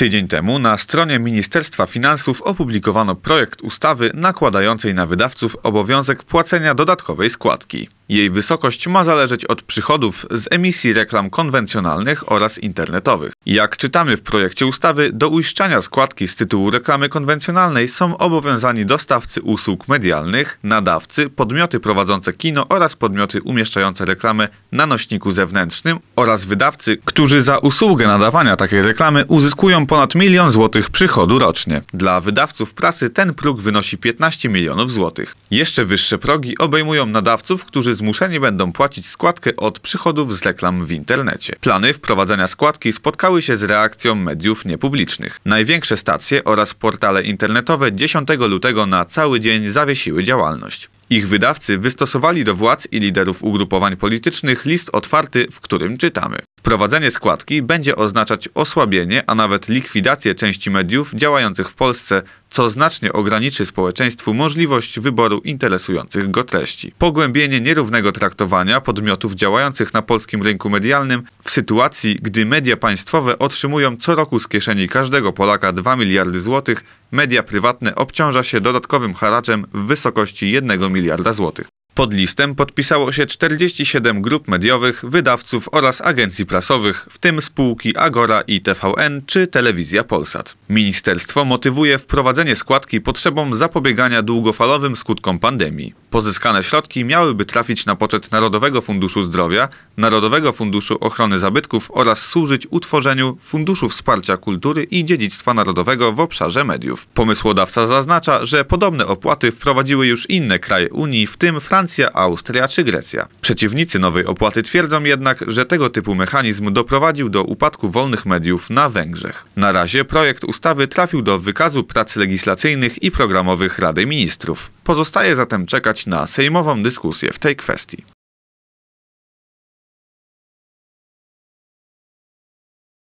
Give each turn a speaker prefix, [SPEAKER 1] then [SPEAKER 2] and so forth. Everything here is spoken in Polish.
[SPEAKER 1] Tydzień temu na stronie Ministerstwa Finansów opublikowano projekt ustawy nakładającej na wydawców obowiązek płacenia dodatkowej składki. Jej wysokość ma zależeć od przychodów z emisji reklam konwencjonalnych oraz internetowych. Jak czytamy w projekcie ustawy, do uiszczania składki z tytułu reklamy konwencjonalnej są obowiązani dostawcy usług medialnych, nadawcy, podmioty prowadzące kino oraz podmioty umieszczające reklamę na nośniku zewnętrznym oraz wydawcy, którzy za usługę nadawania takiej reklamy uzyskują ponad milion złotych przychodu rocznie. Dla wydawców prasy ten próg wynosi 15 milionów złotych. Jeszcze wyższe progi obejmują nadawców, którzy z zmuszeni będą płacić składkę od przychodów z reklam w internecie. Plany wprowadzenia składki spotkały się z reakcją mediów niepublicznych. Największe stacje oraz portale internetowe 10 lutego na cały dzień zawiesiły działalność. Ich wydawcy wystosowali do władz i liderów ugrupowań politycznych list otwarty, w którym czytamy: Wprowadzenie składki będzie oznaczać osłabienie, a nawet likwidację części mediów działających w Polsce, co znacznie ograniczy społeczeństwu możliwość wyboru interesujących go treści. Pogłębienie nierównego traktowania podmiotów działających na polskim rynku medialnym w sytuacji, gdy media państwowe otrzymują co roku z kieszeni każdego Polaka 2 miliardy złotych, media prywatne obciąża się dodatkowym haraczem w wysokości 1 miliarda złotych. Pod listem podpisało się 47 grup mediowych, wydawców oraz agencji prasowych, w tym spółki Agora i TVN czy Telewizja Polsat. Ministerstwo motywuje wprowadzenie składki potrzebą zapobiegania długofalowym skutkom pandemii. Pozyskane środki miałyby trafić na poczet Narodowego Funduszu Zdrowia, Narodowego Funduszu Ochrony Zabytków oraz służyć utworzeniu Funduszu Wsparcia Kultury i Dziedzictwa Narodowego w obszarze mediów. Pomysłodawca zaznacza, że podobne opłaty wprowadziły już inne kraje Unii, w tym Francja Francja, Austria czy Grecja. Przeciwnicy nowej opłaty twierdzą jednak, że tego typu mechanizm doprowadził do upadku wolnych mediów na Węgrzech. Na razie projekt ustawy trafił do wykazu prac legislacyjnych i programowych Rady Ministrów. Pozostaje zatem czekać na sejmową dyskusję w tej kwestii.